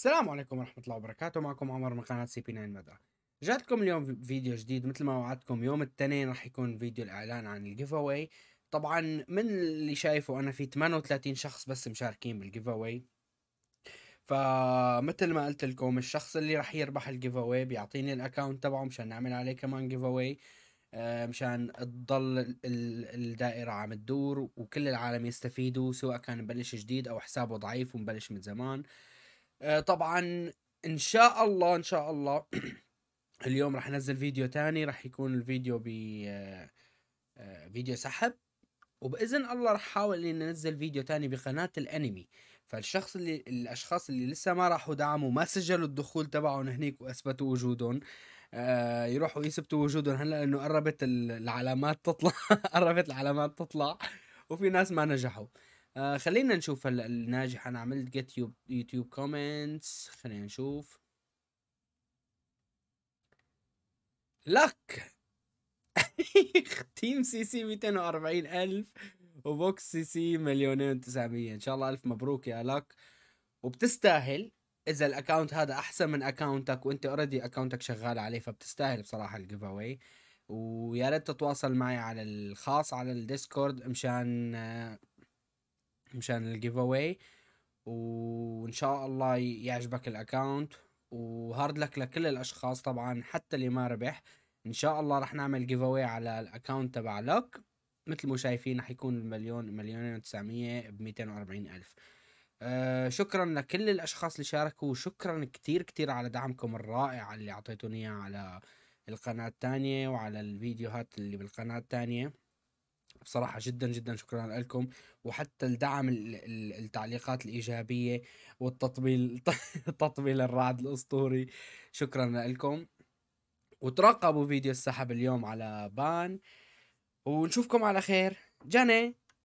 السلام عليكم ورحمة الله وبركاته معكم عمر من قناة سي بي 9 مدى رجعتكم اليوم فيديو جديد مثل ما وعدتكم يوم الاثنين راح يكون فيديو الاعلان عن الجيف اواي طبعا من اللي شايفه انا في 38 شخص بس مشاركين بالجيف اواي فمثل ما قلت لكم الشخص اللي راح يربح الجيف اواي بيعطيني الاكونت تبعه مشان نعمل عليه كمان جيف اواي آه، مشان تضل الدائرة عم تدور وكل العالم يستفيدوا سواء كان مبلش جديد او حسابه ضعيف ومبلش من زمان آه، طبعا ان شاء الله ان شاء الله اليوم راح انزل فيديو تاني راح يكون الفيديو ب آه، آه، فيديو سحب وباذن الله راح احاول اني انزل فيديو تاني بقناه الانمي فالشخص اللي الاشخاص اللي لسه ما راحوا دعموا ما سجلوا الدخول تبعهم هنيك واثبتوا وجودهم يروحوا يثبتوا وجودهم هلا لانه قربت العلامات تطلع قربت العلامات تطلع وفي ناس ما نجحوا آه خلينا نشوف هلا الناجح انا عملت جيت يوتيوب كومنتس خلينا نشوف لك تيم سي سي 240 الف وبوكس سي سي مليونين و900 ان شاء الله الف مبروك يا لك وبتستاهل اذا الاكونت هذا احسن من اكونتك وانت اوريدي اكونتك شغال عليه فبتستاهل بصراحه الجيف اواي ويا ريت تتواصل معي على الخاص على الديسكورد مشان آه، مشان الجيف اواي وان شاء الله يعجبك الاكونت وهارد لك لكل الاشخاص طبعا حتى اللي ما ربح ان شاء الله رح نعمل جيف اواي على الاكونت تبع لك مثل ما شايفين رح يكون المليون مليونين و900 ب الف آه شكرا لكل الاشخاص اللي شاركوا وشكرا كتير كتير على دعمكم الرائع اللي اعطيتوني اياه على القناه الثانيه وعلى الفيديوهات اللي بالقناه الثانيه بصراحة جدا جدا شكرا لكم وحتى الدعم التعليقات الإيجابية والتطبيل التطبيل الرعد الأسطوري شكرا لكم وترقبوا فيديو السحب اليوم على بان ونشوفكم على خير جنى